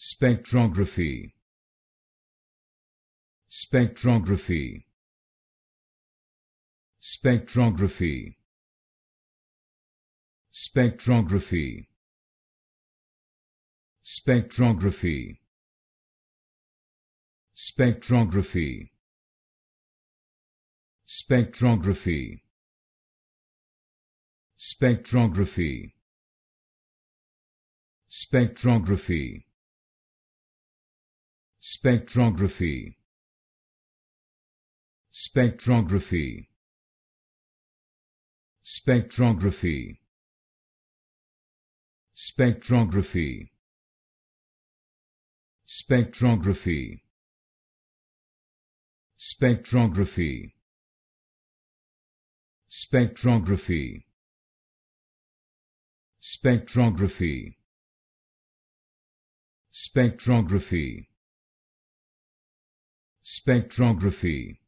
spectrography spectrography spectrography spectrography spectrography spectrography spectrography spectrography spectrography spectrography spectrography spectrography spectrography spectrography spectrography spectrography spectrography spectrography Spectrography